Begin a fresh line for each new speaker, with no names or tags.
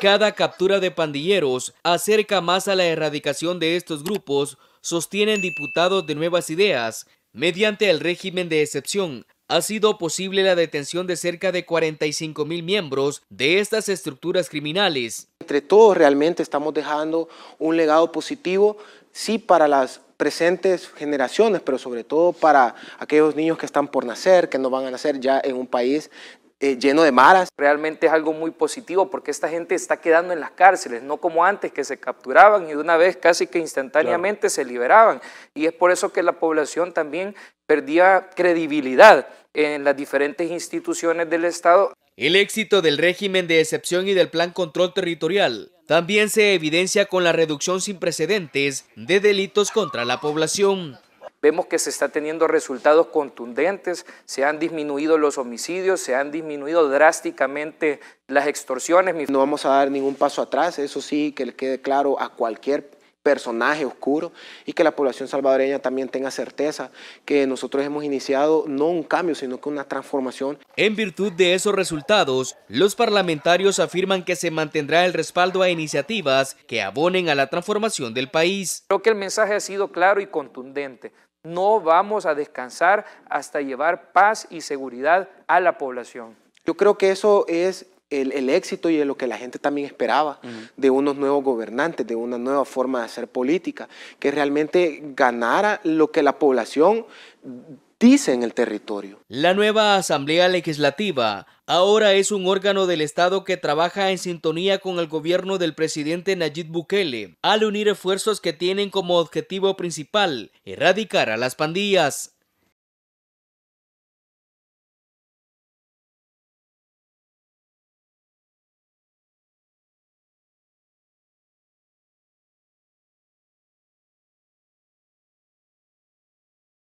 Cada captura de pandilleros acerca más a la erradicación de estos grupos, sostienen diputados de Nuevas Ideas. Mediante el régimen de excepción, ha sido posible la detención de cerca de 45 mil miembros de estas
estructuras criminales. Entre todos realmente estamos dejando un legado positivo, sí para las presentes generaciones, pero sobre todo para aquellos niños que están por nacer, que no van a nacer ya en un país eh, lleno de maras. Realmente es algo muy positivo
porque esta gente está quedando en las cárceles, no como antes que se capturaban y de una vez casi que instantáneamente se liberaban. Y es por eso que la población también perdía credibilidad en las diferentes instituciones del Estado.
El éxito del régimen de excepción y del plan control territorial también se evidencia con la reducción sin precedentes de delitos contra la población.
Vemos que se está teniendo resultados contundentes, se han disminuido los homicidios, se han disminuido drásticamente las extorsiones.
No vamos a dar ningún paso atrás, eso sí, que le quede claro a cualquier personaje oscuro y que la población salvadoreña también tenga certeza que nosotros hemos iniciado no un cambio, sino que una transformación.
En virtud de esos resultados, los parlamentarios afirman que se mantendrá el respaldo a iniciativas que abonen a la transformación del país. Creo que
el mensaje ha sido claro y contundente. No vamos a descansar hasta llevar paz y seguridad a la población.
Yo creo que eso es el, éxito y lo que la gente también esperaba de unos nuevos gobernantes, de una nueva forma de hacer política, que realmente ganara lo que la población dice en el territorio.
La nueva Asamblea Legislativa ahora es un órgano del Estado que trabaja en sintonía con el gobierno del presidente Nayib Bukele, al unir esfuerzos que tienen como objetivo principal erradicar a las pandillas.